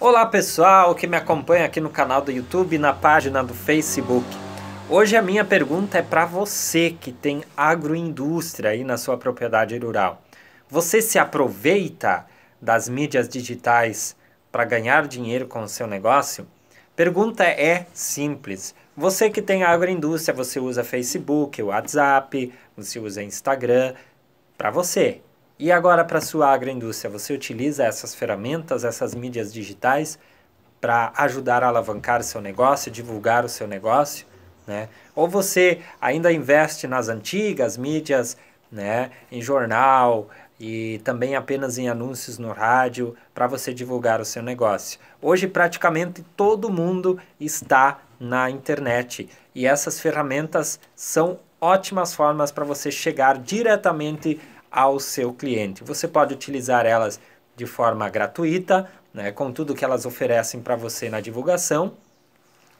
Olá pessoal que me acompanha aqui no canal do YouTube e na página do Facebook. Hoje a minha pergunta é para você que tem agroindústria aí na sua propriedade rural. Você se aproveita das mídias digitais para ganhar dinheiro com o seu negócio? Pergunta é simples. Você que tem agroindústria, você usa Facebook, WhatsApp, você usa Instagram para você. E agora para sua agroindústria, você utiliza essas ferramentas, essas mídias digitais para ajudar a alavancar seu negócio, divulgar o seu negócio, né? Ou você ainda investe nas antigas mídias, né, em jornal e também apenas em anúncios no rádio para você divulgar o seu negócio. Hoje praticamente todo mundo está na internet e essas ferramentas são ótimas formas para você chegar diretamente ao seu cliente. Você pode utilizar elas de forma gratuita, né, com tudo que elas oferecem para você na divulgação,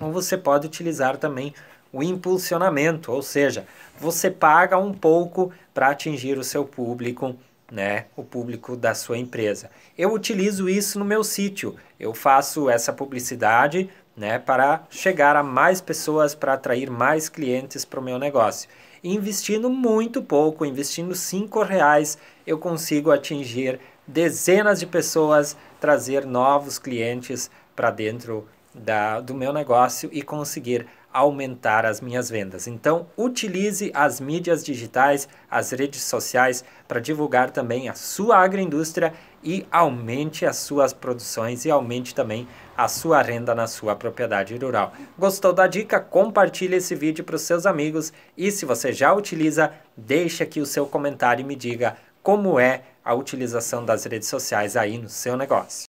ou você pode utilizar também o impulsionamento, ou seja, você paga um pouco para atingir o seu público, né, o público da sua empresa. Eu utilizo isso no meu sítio, eu faço essa publicidade né, para chegar a mais pessoas, para atrair mais clientes para o meu negócio. investindo muito pouco, investindo cinco reais, eu consigo atingir dezenas de pessoas, trazer novos clientes para dentro da, do meu negócio e conseguir aumentar as minhas vendas. Então, utilize as mídias digitais, as redes sociais para divulgar também a sua agroindústria e aumente as suas produções e aumente também a sua renda na sua propriedade rural. Gostou da dica? Compartilhe esse vídeo para os seus amigos e se você já utiliza, deixe aqui o seu comentário e me diga como é a utilização das redes sociais aí no seu negócio.